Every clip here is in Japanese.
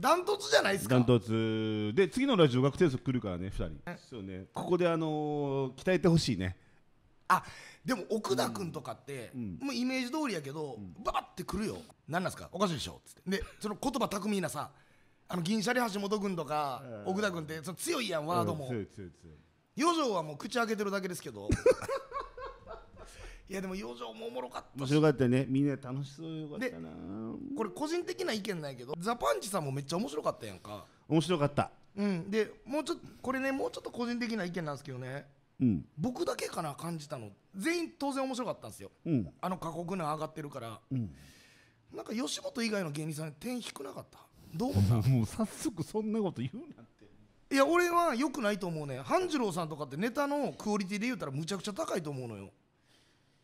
ダントツじゃないですかダントツで次のラジオ学生族来るからね2人そうねここであのー、鍛えてほしいねあでも奥田君とかって、うん、もうイメージ通りやけど、うん、ババって来るよ何なんすかおかしいでしょっつってでその言葉巧みなさあの銀シャリ橋本君とか奥田君ってその強いやんワードも養生はもう口開けてるだけですけど いやでも養生もおもろかった面白かったねみんな楽しそうよかったなこれ個人的な意見ないけどザパンチさんもめっちゃ面白かったやんか面白かったうんでもうちょっとこれねもうちょっと個人的な意見なんですけどねうん、僕だけかな感じたの全員当然面白かったんですよ、うん、あの過酷な上がってるから、うん、なんか吉本以外の芸人さん点低くなかったどう思った もう早速そんなこと言うなっていや俺はよくないと思うね半次郎さんとかってネタのクオリティで言うたらむちゃくちゃ高いと思うのよ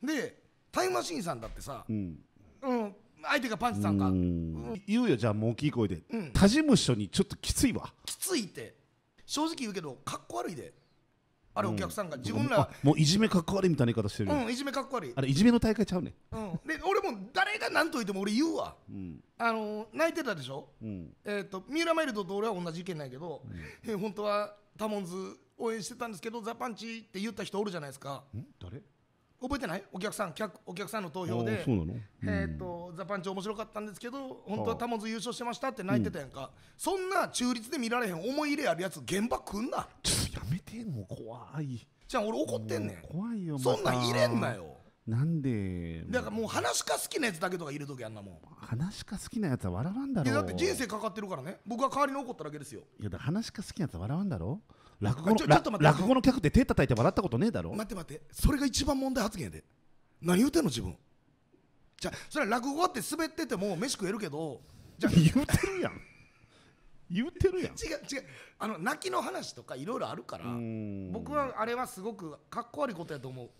でタイムマシーンさんだってさ、うん、うん、相手がパンチさんが、うん、言うよじゃあもう大きい声で、うん、他事務所にちょっときついわきついって正直言うけどかっこ悪いであれお客さんが、自分らもういじめかっこ悪いみたいな言い方してるうんいじめかっこ悪いあれいじめの大会ちゃうね、うん、で俺も誰が何と言っても俺言うわ、うん、あの泣いてたでしょ、うん、えっ、と三浦マイルドと俺は同じ意見ないけど、うん、え本当はタモンズ応援してたんですけどザ・パンチって言った人おるじゃないですか、うん覚えてないお客さん客お客さんの投票で「うん、えーと、ザパンチ面白かったんですけど本当はタモズ優勝してました」って泣いてたやんか、うん、そんな中立で見られへん思い入れあるやつ現場来んなやめてもう怖いじゃあ俺怒ってんねん怖いよ、ま、そんなん入れんなよなんでだからもう話か好きなやつだけとか入れときあんなもん話か好きなやつは笑わんだろいやだって人生かかってるからね僕は代わりに怒っただけですよいやだ話か好きなやつは笑わんだろう落語のちょっと落語の客って手叩いて笑ったことねえだろ待って待ってそれが一番問題発言やで何言うてんの自分じゃそれは落語って滑ってても飯食えるけどじゃ 言うてるやん言うてるやん違う違うあの泣きの話とかいろいろあるから僕はあれはすごくかっこ悪いことやと思う